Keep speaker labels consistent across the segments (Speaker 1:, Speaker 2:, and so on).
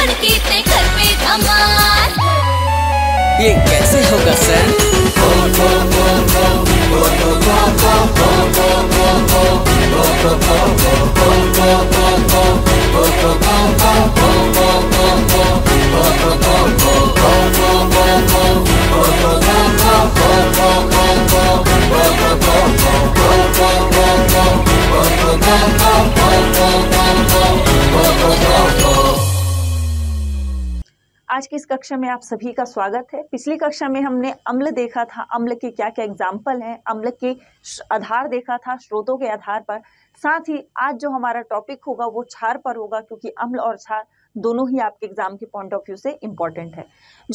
Speaker 1: भड़के थे घर पे धमाल ये कैसे होगा सर Oh, oh, oh. आज की इस कक्षा में आप सभी का स्वागत है पिछली कक्षा में हमने अम्ल देखा था अम्ल के क्या क्या एग्जाम्पल हैं अम्ल के आधार देखा था स्रोतों के आधार पर साथ ही आज जो हमारा टॉपिक होगा वो छार पर होगा क्योंकि अम्ल और छार दोनों ही आपके एग्जाम के पॉइंट ऑफ व्यू से इम्पोर्टेंट है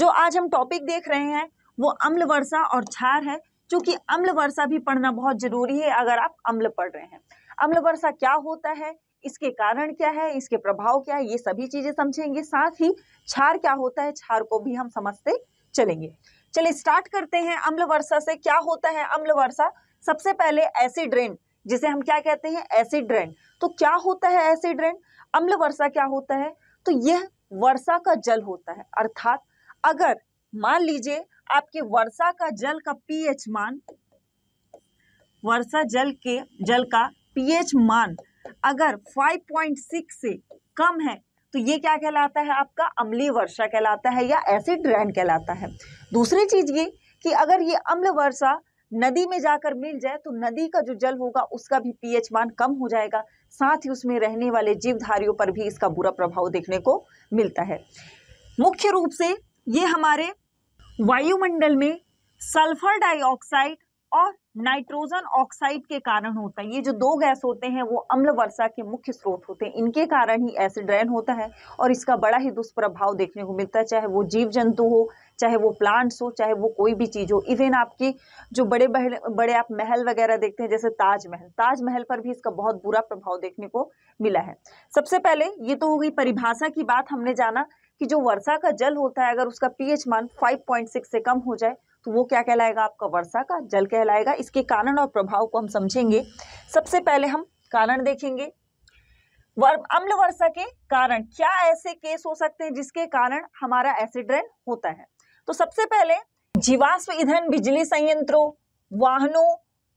Speaker 1: जो आज हम टॉपिक देख रहे हैं वो अम्ल वर्षा और छार है क्योंकि अम्ल वर्षा भी पढ़ना बहुत जरूरी है अगर आप अम्ल पढ़ रहे हैं अम्ल वर्षा क्या होता है इसके कारण क्या है इसके प्रभाव क्या है ये सभी चीजें समझेंगे साथ ही क्षार क्या होता है क्षार को भी हम समझते चलेंगे चलिए स्टार्ट करते हैं अम्ल वर्षा से क्या होता है अम्ल वर्षा सबसे पहले एसिड रेन जिसे हम क्या कहते हैं एसिड रेन तो क्या होता है एसिड रेन अम्ल वर्षा क्या होता है तो यह वर्षा का जल होता है अर्थात अगर मान लीजिए आपके वर्षा का जल का पीएच मान वर्षा जल के जल का पीएच मान अगर 5.6 से कम है तो ये क्या कहलाता है आपका अम्लीय वर्षा कहलाता है या एसिड रैन कहलाता है दूसरी चीज़ ये कि अगर ये अम्ल वर्षा नदी में जाकर मिल जाए तो नदी का जो जल होगा उसका भी पीएच मान कम हो जाएगा साथ ही उसमें रहने वाले जीवधारियों पर भी इसका बुरा प्रभाव देखने को मिलता है मुख्य रूप से ये हमारे वायुमंडल में सल्फर डाइऑक्साइड और नाइट्रोजन ऑक्साइड के कारण होता है ये जो दो गैस होते हैं वो अम्ल वर्षा के मुख्य स्रोत होते हैं इनके कारण ही एसिड रेन होता है और इसका बड़ा ही दुष्प्रभाव देखने को मिलता है चाहे वो जीव जंतु हो चाहे वो प्लांट्स हो चाहे वो कोई भी चीज़ हो इवन आपकी जो बड़े बड़े बड़े आप महल वगैरह देखते हैं जैसे ताजमहल ताजमहल पर भी इसका बहुत बुरा प्रभाव देखने को मिला है सबसे पहले ये तो हो गई परिभाषा की बात हमने जाना कि जो वर्षा का जल होता है अगर उसका पीएच मान 5.6 से कम हो जाए तो वो क्या कहलाएगा आपका वर्षा का जल कहलाएगा इसके कारण और प्रभाव को हम समझेंगे सबसे पहले हम कारण देखेंगे अम्ल वर्षा के कारण क्या ऐसे केस हो सकते हैं जिसके कारण हमारा एसिड रेन होता है तो सबसे पहले जीवाश्म ईंधन बिजली संयंत्रों वाहनों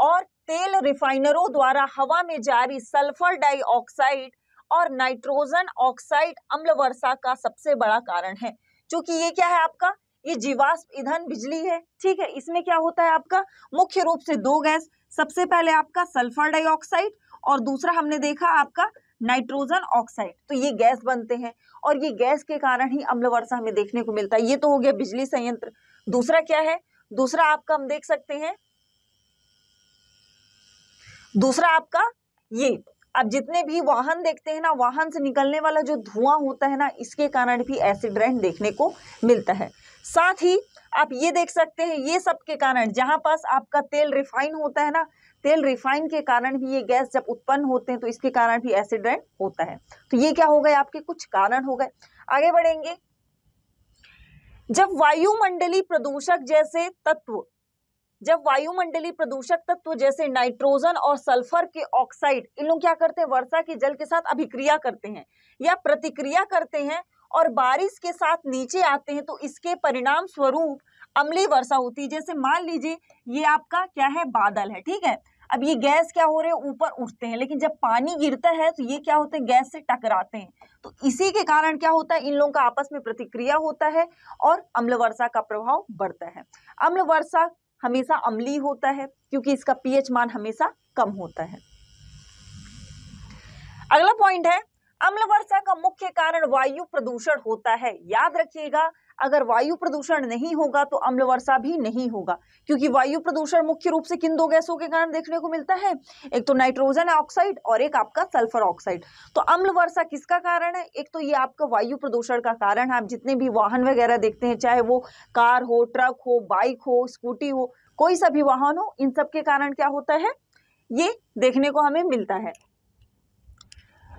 Speaker 1: और तेल रिफाइनरों द्वारा हवा में जारी सल्फर डाइऑक्साइड और नाइट्रोजन ऑक्साइड अम्ल वर्षा का सबसे बड़ा कारण है क्योंकि ये क्या है आपका ये जीवाश्म ईंधन बिजली है ठीक है इसमें क्या होता है आपका मुख्य रूप से दो गैस सबसे पहले आपका सल्फर डाइऑक्साइड और दूसरा हमने देखा आपका नाइट्रोजन ऑक्साइड तो ये गैस बनते हैं और ये गैस के कारण ही अम्ल वर्षा हमें देखने को मिलता है ये तो हो गया बिजली संयंत्र दूसरा क्या है दूसरा आपका हम देख सकते हैं दूसरा आपका ये अब जितने भी वाहन देखते हैं ना वाहन से निकलने वाला जो धुआं होता है ना इसके कारण भी एसिड रेन देखने को मिलता है साथ ही आप ये देख सकते हैं ये सब के कारण जहाँ पास आपका तेल रिफाइन होता है ना तेल रिफाइन के कारण भी ये गैस जब उत्पन्न होते हैं तो इसके कारण भी एसिड रेन होता है तो ये क्या हो गए आपके कुछ कारण हो गए आगे बढ़ेंगे जब वायुमंडली प्रदूषक जैसे तत्व जब वायुमंडलीय प्रदूषक तत्व जैसे नाइट्रोजन और सल्फर के ऑक्साइड इन लोग क्या करते हैं वर्षा के जल के साथ अभिक्रिया करते हैं या प्रतिक्रिया करते हैं और बारिश के साथ नीचे आते हैं तो इसके परिणाम स्वरूप अम्लीय वर्षा होती है जैसे मान लीजिए ये आपका क्या है बादल है ठीक है अब ये गैस क्या हो रहे हैं ऊपर उठते हैं लेकिन जब पानी गिरता है तो ये क्या होते हैं गैस से टकराते हैं तो इसी के कारण क्या होता है इन लोगों का आपस में प्रतिक्रिया होता है और अम्ल वर्षा का प्रभाव बढ़ता है अम्ल वर्षा हमेशा अम्ली होता है क्योंकि इसका पीएच मान हमेशा कम होता है अगला पॉइंट है अम्ल वर्षा का मुख्य कारण वायु प्रदूषण होता है याद रखिएगा अगर वायु प्रदूषण नहीं होगा तो अम्ल वर्षा भी नहीं होगा क्योंकि वायु प्रदूषण मुख्य रूप से किन दो गैसों के कारण देखने को मिलता है एक तो नाइट्रोजन ऑक्साइड और एक आपका सल्फर ऑक्साइड तो अम्ल वर्षा किसका कारण है एक तो ये आपका वायु प्रदूषण का कारण है आप जितने भी वाहन वगैरह देखते हैं चाहे वो कार हो ट्रक हो बाइक हो स्कूटी हो कोई सा भी वाहन हो इन सब के कारण क्या होता है ये देखने को हमें मिलता है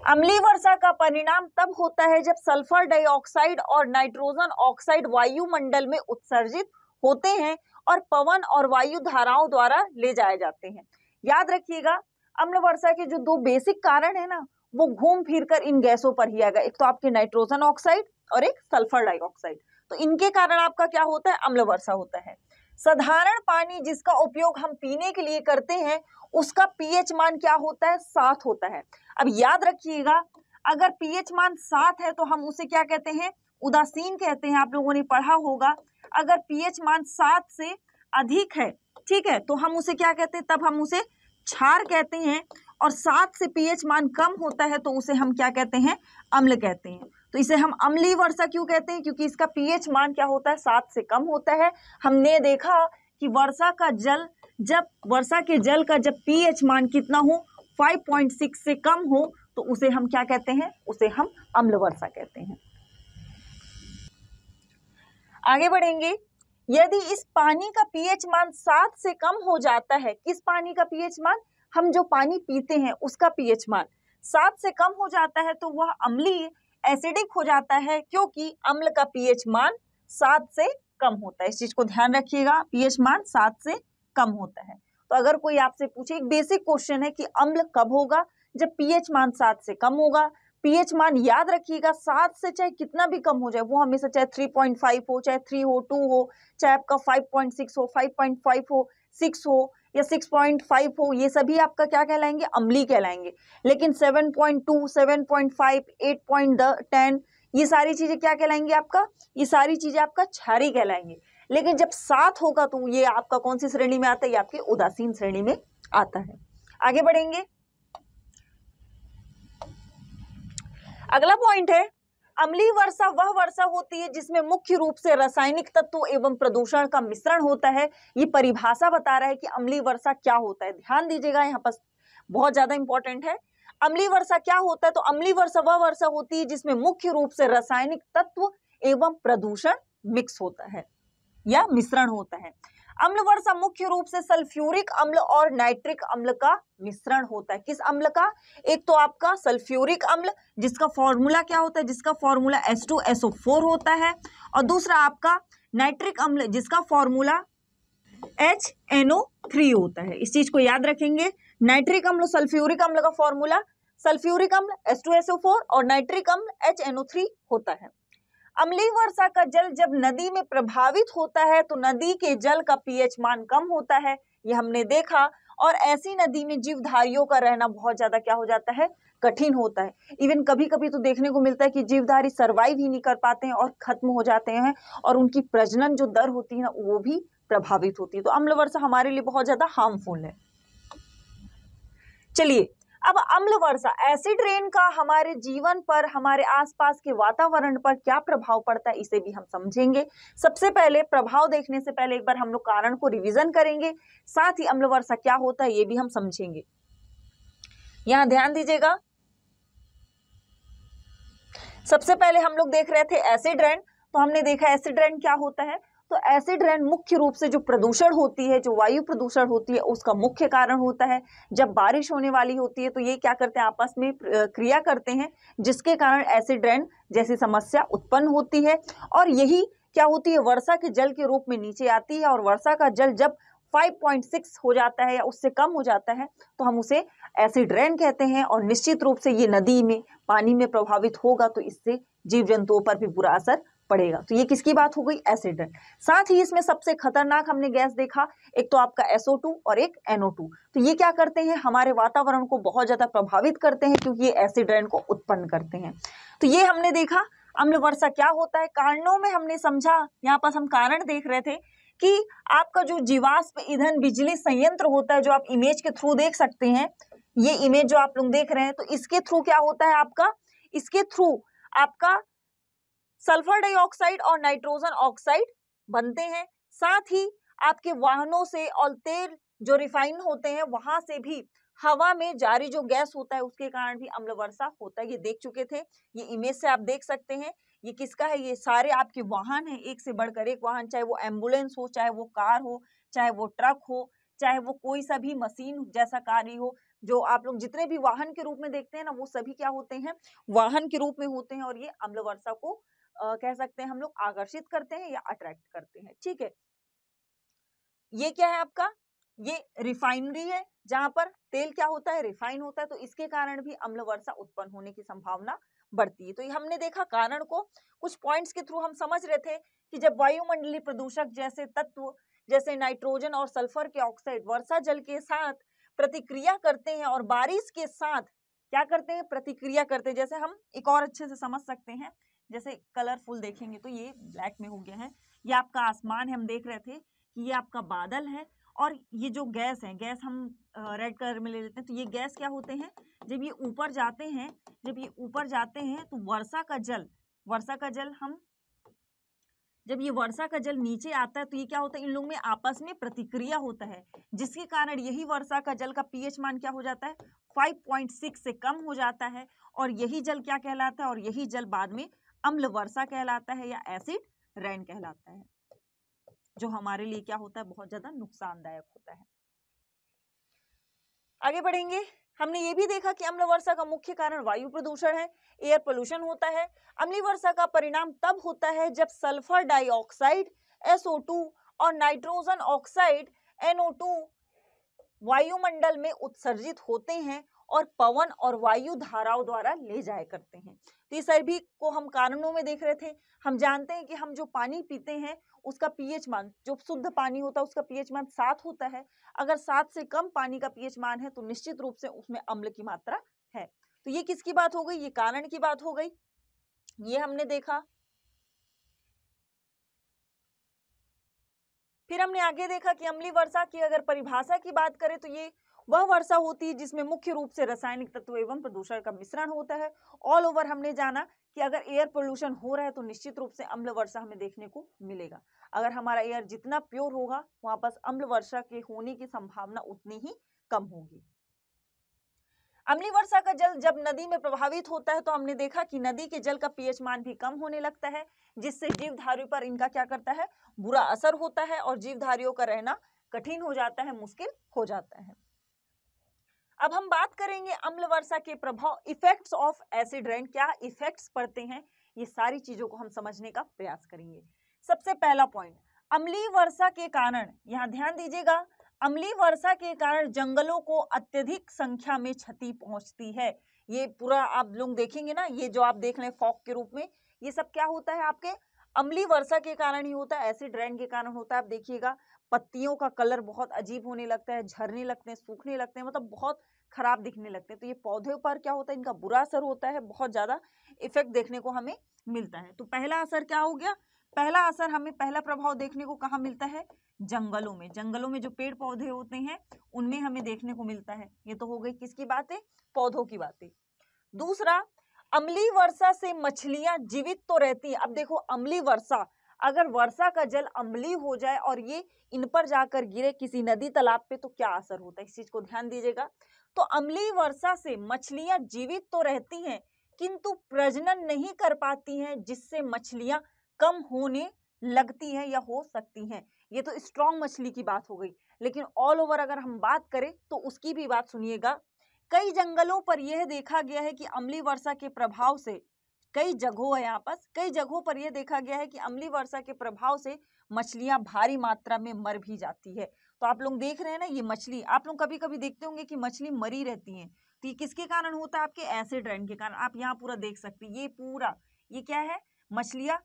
Speaker 1: अम्ली वर्षा का परिणाम तब होता है जब सल्फर डाइऑक्साइड और नाइट्रोजन ऑक्साइड वायुमंडल में उत्सर्जित होते हैं और पवन और वायु धाराओं द्वारा ले जाए जाते हैं याद रखिएगा अम्ल वर्षा के जो दो बेसिक कारण है ना वो घूम फिर कर इन गैसों पर ही आएगा एक तो आपके नाइट्रोजन ऑक्साइड और एक सल्फर डाइऑक्साइड तो इनके कारण आपका क्या होता है अम्ल वर्षा होता है साधारण पानी जिसका उपयोग हम पीने के लिए करते हैं उसका पीएच मान क्या होता है सात होता है अब याद रखिएगा अगर पीएच मान सात है तो हम उसे क्या कहते हैं उदासीन कहते हैं आप लोगों ने पढ़ा होगा अगर पीएच मान सात से अधिक है ठीक है तो हम उसे क्या कहते हैं तब हम उसे क्षार कहते हैं और सात से पीएच मान कम होता है तो उसे हम क्या कहते हैं अम्ल कहते हैं तो इसे हम अम्ली वर्षा क्यों कहते हैं क्योंकि इसका पीएच मान क्या होता है सात से कम होता है हमने देखा कि वर्षा का जल जब वर्षा के जल का जब पीएच मान कितना हो 5.6 से कम हो तो उसे हम क्या कहते हैं उसे हम अम्ल वर्षा कहते हैं आगे बढ़ेंगे यदि इस पानी का पीएच मान सात से कम हो जाता है किस पानी का पीएच मान हम जो पानी पीते हैं उसका पीएच मान सात से कम हो जाता है तो वह अम्लीय एसिडिक हो जाता है क्योंकि अम्ल का पीएच मान सात से कम होता है इस चीज को ध्यान रखिएगा पीएच मान सात से कम होता है तो अगर कोई आपसे पूछे एक बेसिक क्वेश्चन है कि अम्ल कब होगा जब पीएच मान सात से कम होगा पीएच मान याद रखिएगा सात से चाहे कितना भी कम हो जाए वो हमेशा चाहे थ्री पॉइंट फाइव हो चाहे थ्री हो टू हो चाहे आपका फाइव पॉइंट सिक्स हो फाइव पॉइंट फाइव हो सिक्स हो या सिक्स पॉइंट फाइव हो ये सभी आपका क्या कहलाएंगे अम्ली कहलाएंगे लेकिन seven point two seven point five eight point ten ये सारी चीजें क्या कहलाएंगे आपका ये सारी चीजें आपका छारी कहलाएंगे लेकिन जब सात होगा तो ये आपका कौन सी श्रेणी में आता है ये आपके उदासीन श्रेणी में आता है आगे बढ़ेंगे अगला पॉइंट है अम्लीय वर्षा वह वर्षा होती है जिसमें मुख्य रूप से रासायनिक तत्व एवं प्रदूषण का मिश्रण होता है ये परिभाषा बता रहा है कि अम्लीय वर्षा क्या होता है ध्यान दीजिएगा यहाँ पर बहुत ज्यादा इंपॉर्टेंट है अम्लीय वर्षा क्या होता है तो अम्लीय वर्षा वह वर्षा होती है जिसमें मुख्य रूप से रासायनिक तत्व एवं प्रदूषण मिक्स होता है या मिश्रण होता है अम्ल वर्षा मुख्य रूप से सल्फ्यूरिक अम्ल और नाइट्रिक अम्ल का मिश्रण होता है किस अम्ल का एक तो आपका सल्फ्यूरिक अम्ल जिसका फॉर्मूला क्या होता है जिसका formula S two SO four होता है और दूसरा आपका नाइट्रिक अम्ल जिसका फॉर्मूला एच एनओ थ्री होता है इस चीज को याद रखेंगे नाइट्रिक अम्ल सल्फ्यूरिक अम्ल का फॉर्मूला सल्फ्यूरिक अम्ल एस टू एसओ फोर और नाइट्रिक अम्ल एच एनओ थ्री होता है अम्लीय वर्षा का जल जब नदी में प्रभावित होता है तो नदी के जल का पीएच मान कम होता है ये हमने देखा और ऐसी नदी में जीवधारियों का रहना बहुत ज्यादा क्या हो जाता है कठिन होता है इवन कभी कभी तो देखने को मिलता है कि जीवधारी सर्वाइव ही नहीं कर पाते हैं और खत्म हो जाते हैं और उनकी प्रजनन जो दर होती है ना वो भी प्रभावित होती है तो अम्ल वर्षा हमारे लिए बहुत ज्यादा हार्मफुल है चलिए अब अम्ल वर्षा एसिड रेन का हमारे जीवन पर हमारे आसपास के वातावरण पर क्या प्रभाव पड़ता है इसे भी हम समझेंगे सबसे पहले प्रभाव देखने से पहले एक बार हम लोग कारण को रिवीजन करेंगे साथ ही अम्ल वर्षा क्या होता है ये भी हम समझेंगे यहां ध्यान दीजिएगा सबसे पहले हम लोग देख रहे थे एसिड रेन तो हमने देखा एसिड रेन क्या होता है तो एसिड रेन मुख्य रूप से जो प्रदूषण होती है जो वायु प्रदूषण होती है उसका मुख्य कारण होता है जब बारिश होने वाली होती है तो ये क्या करते हैं आपस में क्रिया करते हैं जिसके कारण एसिड रेन जैसी समस्या उत्पन्न होती है और यही क्या होती है वर्षा के जल के रूप में नीचे आती है और वर्षा का जल जब 5.6 हो जाता है या उससे कम हो जाता है तो हम उसे एसिड रेन कहते हैं और निश्चित रूप से ये नदी में पानी में प्रभावित होगा तो इससे जीव जंतुओं पर भी बुरा असर पड़ेगा तो ये किसकी बात हो गई एसिडन साथ ही इसमें सबसे खतरनाक हमने गैस देखा एक तो आपका SO2 और एक NO2 तो ये क्या करते हैं हमारे वातावरण को बहुत ज़्यादा प्रभावित करते हैं क्योंकि ये एसिडन को उत्पन्न करते हैं तो ये हमने देखा अम्ल वर्षा क्या होता है कारणों में हमने समझा यहाँ पर हम कारण देख रहे थे कि आपका जो जीवाश्म ईंधन बिजली संयंत्र होता है जो आप इमेज के थ्रू देख सकते हैं ये इमेज जो आप लोग देख रहे हैं तो इसके थ्रू क्या होता है आपका इसके थ्रू आपका सल्फर डाइऑक्साइड और नाइट्रोजन ऑक्साइड बनते हैं साथ ही आपके वाहनों से और तेल जो रिफाइन होते हैं वहां से भी हवा में जारी जो गैस होता है उसके कारण भी अम्ल वर्षा होता है ये देख चुके थे ये इमेज से आप देख सकते हैं ये किसका है ये सारे आपके वाहन है एक से बढ़कर एक वाहन चाहे वो एम्बुलेंस हो चाहे वो कार हो चाहे वो ट्रक हो चाहे वो कोई सा भी मशीन जैसा कार्य हो जो आप लोग जितने भी वाहन के रूप में देखते हैं ना वो सभी क्या होते हैं वाहन के रूप में होते हैं और ये अम्ल वर्षा को आ, कह सकते हैं हम लोग आकर्षित करते हैं या अट्रैक्ट करते हैं ठीक है ये क्या है आपका ये रिफाइनरी है जहां पर तेल क्या होता है रिफाइन होता है तो इसके कारण भी अम्ल वर्षा उत्पन्न होने की संभावना बढ़ती है तो ये हमने देखा कारण को कुछ पॉइंट्स के थ्रू हम समझ रहे थे कि जब वायुमंडलीय प्रदूषक जैसे तत्व जैसे नाइट्रोजन और सल्फर के ऑक्साइड वर्षा जल के साथ प्रतिक्रिया करते हैं और बारिश के साथ क्या करते हैं प्रतिक्रिया करते हैं जैसे हम एक और अच्छे से समझ सकते हैं जैसे कलरफुल देखेंगे तो ये ब्लैक में हो गया है ये आपका आसमान है हम देख रहे थे कि ये आपका बादल है और ये जो गैस है गैस हम रेड कलर में ले लेते हैं तो ये गैस क्या होते हैं जब ये ऊपर जाते हैं जब ये ऊपर जाते हैं तो वर्षा का जल वर्षा का जल हम जब ये वर्षा का जल नीचे आता है तो ये क्या होता है इन लोग में आपस में प्रतिक्रिया होता है जिसके कारण यही वर्षा का जल का पीएच मान क्या हो जाता है 5.6 से कम हो जाता है और यही जल क्या कहलाता है और यही जल बाद में अम्ल वर्षा कहलाता है या एसिड रेन कहलाता है जो हमारे लिए क्या होता है बहुत ज्यादा नुकसानदायक होता है आगे बढ़ेंगे हमने ये भी देखा कि अम्ल वर्षा का मुख्य कारण वायु प्रदूषण है एयर पोल्यूशन होता है अम्लीय वर्षा का परिणाम तब होता है जब सल्फर डाइऑक्साइड SO2 और नाइट्रोजन ऑक्साइड NO2 वायुमंडल में उत्सर्जित होते हैं और पवन और वायु धाराओं द्वारा ले जाया करते हैं तो ये सभी को हम कारणों में देख रहे थे हम जानते हैं कि हम जो पानी पीते हैं उसका पीएच मान जो शुद्ध पानी होता है उसका पीएच मान सात होता है अगर सात से कम पानी का पीएच मान है तो निश्चित रूप से उसमें अम्ल की मात्रा है तो ये किसकी बात हो गई ये कारण की बात हो गई ये हमने देखा फिर हमने आगे देखा कि अम्ली वर्षा की अगर परिभाषा की बात करें तो ये वह वर्षा होती है जिसमें मुख्य रूप से रासायनिक तत्व एवं प्रदूषण का मिश्रण होता है ऑल ओवर हमने जाना कि अगर एयर पोल्यूशन हो रहा है तो निश्चित रूप से अम्ल वर्षा हमें देखने को मिलेगा अगर हमारा एयर जितना प्योर होगा वहां पर अम्ल वर्षा के होने की संभावना उतनी ही कम होगी अम्ली वर्षा का जल जब नदी में प्रभावित होता है तो हमने देखा कि नदी के जल का पीएच मान भी कम होने लगता है जिससे जीवधारियों पर इनका क्या करता है बुरा असर होता है और जीवधारियों का रहना कठिन हो जाता है मुश्किल हो जाता है अब हम बात करेंगे अम्ल वर्षा के प्रभाव इफेक्ट्स ऑफ एसिड रेन क्या इफेक्ट्स पड़ते हैं ये सारी चीजों को हम समझने का प्रयास करेंगे सबसे पहला पॉइंट अम्ली वर्षा के कारण यहाँ ध्यान दीजिएगा अम्ली वर्षा के कारण जंगलों को अत्यधिक संख्या में क्षति पहुंचती है ये पूरा आप लोग देखेंगे ना ये जो आप देख रहे हैं फॉक के रूप में ये सब क्या होता है आपके अम्ली वर्षा के कारण ही होता है एसिड रेन के कारण होता है आप देखिएगा पत्तियों का कलर बहुत अजीब होने लगता है झरने लगते हैं सूखने लगते हैं मतलब बहुत खराब दिखने लगते हैं तो ये पौधे पर क्या होता है इनका बुरा असर होता है बहुत ज़्यादा इफेक्ट देखने को हमें मिलता है तो पहला असर क्या हो गया पहला असर हमें पहला प्रभाव देखने को कहाँ मिलता है जंगलों में जंगलों में जो पेड़ पौधे होते हैं उनमें हमें देखने को मिलता है ये तो हो गई किसकी बातें पौधों की बातें दूसरा अम्ली वर्षा से मछलियां जीवित तो रहती है अब देखो अम्ली वर्षा अगर वर्षा का जल अमली हो जाए और ये इन पर जाकर गिरे किसी नदी तालाब पे तो क्या असर होता है इस चीज को ध्यान दीजिएगा तो अमली वर्षा से मछलियां जीवित तो रहती हैं किंतु प्रजनन नहीं कर पाती हैं जिससे मछलियां कम होने लगती हैं या हो सकती हैं ये तो स्ट्रॉन्ग मछली की बात हो गई लेकिन ऑल ओवर अगर हम बात करें तो उसकी भी बात सुनिएगा कई जंगलों पर यह देखा गया है कि अमली वर्षा के प्रभाव से कई जगहों है यहाँ पास कई जगहों पर यह देखा गया है कि अम्ली वर्षा के प्रभाव से मछलियां भारी मात्रा में मर भी जाती है तो आप लोग देख रहे हैं ना ये मछली आप लोग कभी कभी देखते होंगे कि मछली मरी रहती है तो ये किसके कारण होता है आपके एसिड रेन के कारण आप यहाँ पूरा देख सकते ये पूरा ये क्या है मछलियां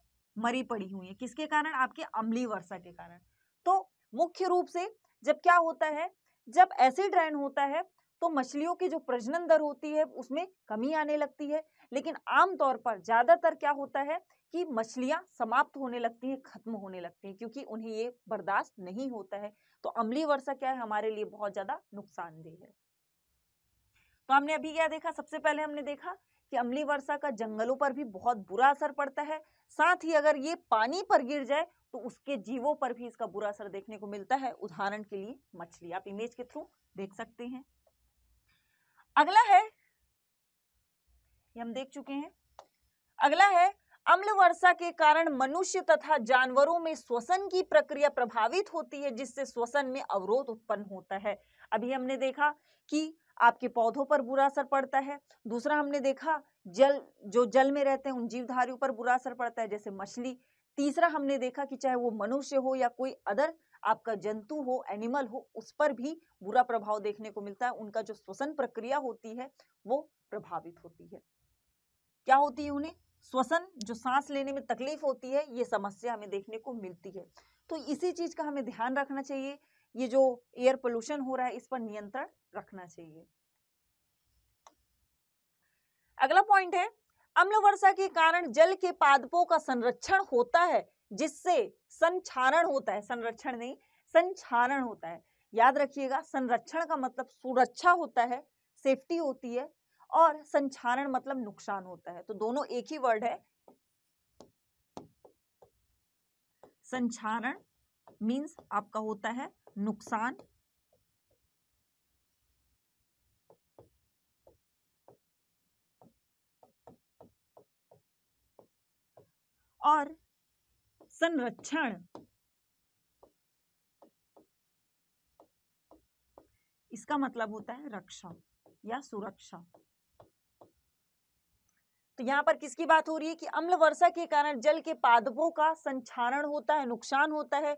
Speaker 1: मरी पड़ी हुई है किसके कारण आपके अम्ली वर्षा के कारण तो मुख्य रूप से जब क्या होता है जब एसिड रेन होता है तो मछलियों की जो प्रजनन दर होती है उसमें कमी आने लगती है लेकिन आमतौर पर ज़्यादातर क्या होता है कि मछलियां समाप्त होने लगती हैं खत्म होने लगती हैं क्योंकि उन्हें ये बर्दाश्त नहीं होता है तो अमली वर्षा क्या है हमारे लिए बहुत ज़्यादा नुकसानदेह है तो हमने अभी क्या देखा सबसे पहले हमने देखा कि अमली वर्षा का जंगलों पर भी बहुत बुरा असर पड़ता है साथ ही अगर ये पानी पर गिर जाए तो उसके जीवों पर भी इसका बुरा असर देखने को मिलता है उदाहरण के लिए मछली आप इमेज के थ्रू देख सकते हैं अगला है ये हम देख चुके हैं अगला है अम्ल वर्षा के कारण मनुष्य तथा जानवरों में श्वसन की प्रक्रिया प्रभावित होती है जिससे श्वसन में अवरोध उत्पन्न होता है अभी हमने देखा कि आपके पौधों पर बुरा असर पड़ता है दूसरा हमने देखा जल जो जल में रहते हैं उन जीवधारियों पर बुरा असर पड़ता है जैसे मछली तीसरा हमने देखा कि चाहे वो मनुष्य हो या कोई अदर आपका जंतु हो एनिमल हो उस पर भी बुरा प्रभाव देखने को मिलता है उनका जो श्वसन प्रक्रिया होती है वो प्रभावित होती है क्या होती है उन्हें श्वसन जो सांस लेने में तकलीफ होती है ये समस्या हमें देखने को मिलती है तो इसी चीज का हमें ध्यान रखना चाहिए ये जो एयर पोल्यूशन हो रहा है इस पर नियंत्रण रखना चाहिए अगला पॉइंट है अम्ल वर्षा के कारण जल के पादपों का संरक्षण होता है जिससे संक्षारण होता है संरक्षण नहीं संक्षारण होता है याद रखिएगा संरक्षण का मतलब सुरक्षा होता है सेफ्टी होती है और संचारण मतलब नुकसान होता है तो दोनों एक ही वर्ड है संचारण मीन्स आपका होता है नुकसान और संरक्षण इसका मतलब होता है रक्षा या सुरक्षा तो यहाँ पर किसकी बात हो रही है कि अम्ल वर्षा के कारण जल के पादपों का संक्षारण होता है नुकसान होता है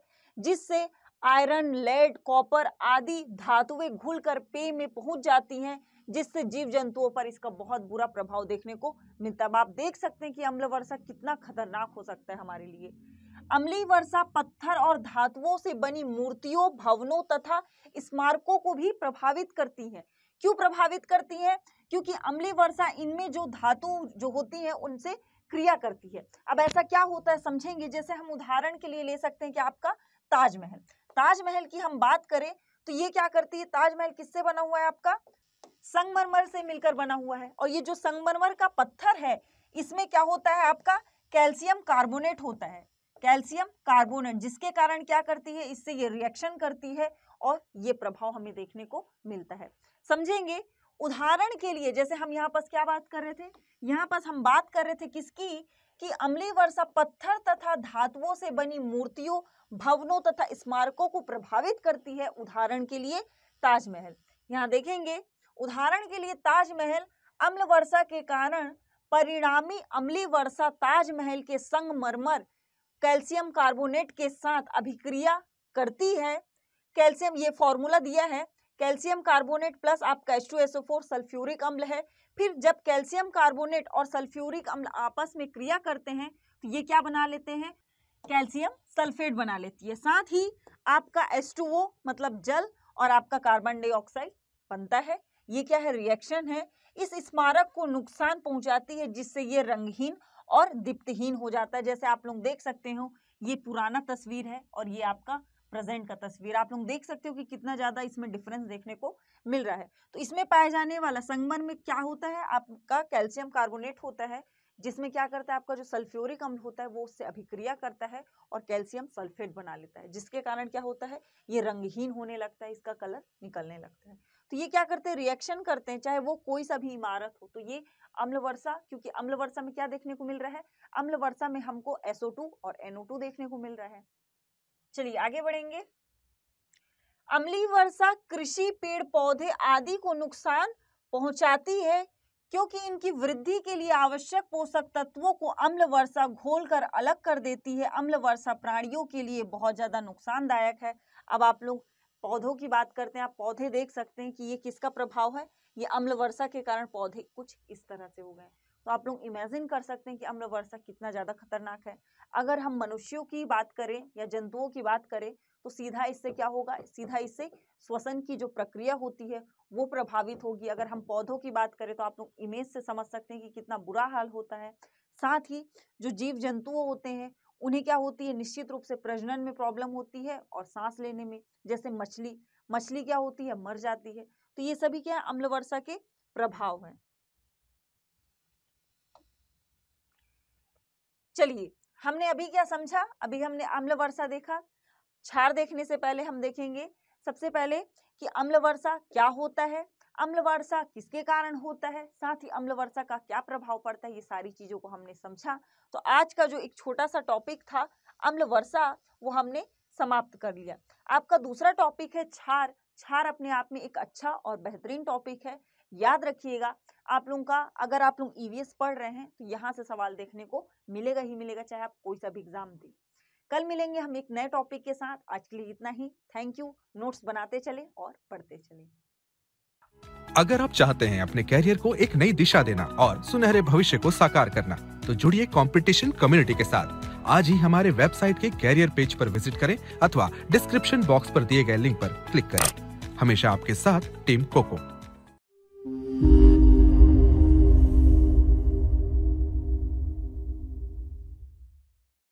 Speaker 1: जिससे आयरन लेड कॉपर आदि धातुएं घुलकर पेय में पहुंच जाती हैं जिससे जीव जंतुओं पर इसका बहुत बुरा प्रभाव देखने को मिलता है आप देख सकते हैं कि अम्ल वर्षा कितना खतरनाक हो सकता है हमारे लिए अम्ली वर्षा पत्थर और धातुओं से बनी मूर्तियों भवनों तथा स्मारकों को भी प्रभावित करती है क्यों प्रभावित करती है क्योंकि अम्ली वर्षा इनमें जो धातु जो होती है उनसे क्रिया करती है अब ऐसा क्या होता है समझेंगे जैसे हम उदाहरण के लिए ले सकते हैं कि आपका ताजमहल ताजमहल की हम बात करें तो ये क्या करती है ताजमहल किससे बना हुआ है आपका संगमरमर से मिलकर बना हुआ है और ये जो संगमरमर का पत्थर है इसमें क्या होता है आपका कैल्शियम कार्बोनेट होता है कैल्शियम कार्बोनेट जिसके कारण क्या करती है इससे ये रिएक्शन करती है और ये प्रभाव हमें देखने को मिलता है समझेंगे उदाहरण के लिए जैसे हम यहाँ पास क्या बात कर रहे थे यहाँ पर हम बात कर रहे थे किसकी कि अम्ली वर्षा पत्थर तथा धातुओं से बनी मूर्तियों भवनों तथा स्मारकों को प्रभावित करती है उदाहरण के लिए ताजमहल यहाँ देखेंगे उदाहरण के लिए ताजमहल अम्ल वर्षा के कारण परिणामी अम्ली वर्षा ताजमहल के संग मरमर कैल्शियम कार्बोनेट के साथ अभिक्रिया करती है कैल्शियम ये फॉर्मूला दिया है कैल्शियम कार्बोनेट प्लस आपका H two SO four sulphuric अम्ल है फिर जब कैल्शियम कार्बोनेट और सल्फ्यूरिक अम्ल आपस में क्रिया करते हैं तो ये क्या बना लेते हैं कैल्शियम सल्फेट बना लेती है साथ ही आपका एच टू ओ मतलब जल और आपका कार्बन डाइऑक्साइड बनता है ये क्या है रिएक्शन है इस स्मारक को नुकसान पहुंचाती है जिससे ये रंगहीन और दीप्तहीन हो जाता है जैसे आप लोग देख सकते हो ये पुराना तस्वीर है और ये आपका प्रेजेंट का तस्वीर आप लोग देख सकते हो कि कितना ज़्यादा इसमें डिफरेंस देखने को मिल रहा है तो इसमें पाया जाने वाला संगमर में क्या होता है आपका कैल्शियम कार्बोनेट होता है जिसमें क्या करता है आपका जो सल्फ्योरिक अम्ल होता है वो उससे अभिक्रिया करता है और कैल्शियम सल्फेट बना लेता है जिसके कारण क्या होता है ये रंगहीन होने लगता है इसका कलर निकलने लगता है तो ये क्या करते हैं रिएक्शन करते हैं चाहे वो कोई सा भी इमारत हो तो ये अम्ल वर्षा क्योंकि अम्ल वर्षा में क्या देखने को मिल रहा है अम्ल वर्षा में हमको एसओ और एनओ देखने को मिल रहा है चलिए आगे बढ़ेंगे अमली वर्षा कृषि पेड़ पौधे आदि को नुकसान पहुंचाती है क्योंकि इनकी वृद्धि के लिए आवश्यक पोषक तत्वों को अम्ल वर्षा घोलकर अलग कर देती है अम्ल वर्षा प्राणियों के लिए बहुत ज़्यादा नुकसानदायक है अब आप लोग पौधों की बात करते हैं आप पौधे देख सकते हैं कि ये किसका प्रभाव है ये अम्ल वर्षा के कारण पौधे कुछ इस तरह से हो गए तो आप लोग इमेजिन कर सकते हैं कि अम्ल वर्षा कितना ज़्यादा खतरनाक है अगर हम मनुष्यों की बात करें या जंतुओं की बात करें तो सीधा इससे क्या होगा सीधा इससे श्वसन की जो प्रक्रिया होती है वो प्रभावित होगी अगर हम पौधों की बात करें तो आप लोग इमेज से समझ सकते हैं कि कितना बुरा हाल होता है साथ ही जो जीव जंतुओं होते हैं उन्हें क्या होती है निश्चित रूप से प्रजनन में प्रॉब्लम होती है और सांस लेने में जैसे मछली मछली क्या होती है मर जाती है तो ये सभी क्या अम्ल वर्षा के प्रभाव हैं चलिए हमने अभी क्या समझा अभी हमने अम्ल वर्षा देखा क्षार देखने से पहले हम देखेंगे सबसे पहले कि अम्ल वर्षा क्या होता है अम्ल वर्षा किसके कारण होता है साथ ही अम्ल वर्षा का क्या प्रभाव पड़ता है ये सारी चीजों को हमने समझा तो आज का जो एक छोटा सा टॉपिक था अम्ल वर्षा वो हमने समाप्त कर लिया आपका दूसरा टॉपिक है छार छार अपने आप में एक अच्छा और बेहतरीन टॉपिक है याद रखिएगा आप लोगों का अगर आप लोग ईवीएस e पढ़ रहे हैं तो यहाँ से सवाल देखने को मिलेगा ही मिलेगा चाहे आप कोई सा भी एग्जाम दें कल मिलेंगे हम एक नए टॉपिक के साथ आज के लिए इतना ही थैंक यू नोट्स बनाते चले और पढ़ते चले अगर आप चाहते हैं अपने कैरियर को एक नई दिशा देना और सुनहरे भविष्य को साकार करना तो जुड़िए कंपटीशन कम्युनिटी के साथ आज ही हमारे वेबसाइट के कैरियर पेज पर विजिट करें अथवा डिस्क्रिप्शन बॉक्स पर दिए गए लिंक पर क्लिक करें हमेशा आपके साथ टीम कोको Mm-hmm.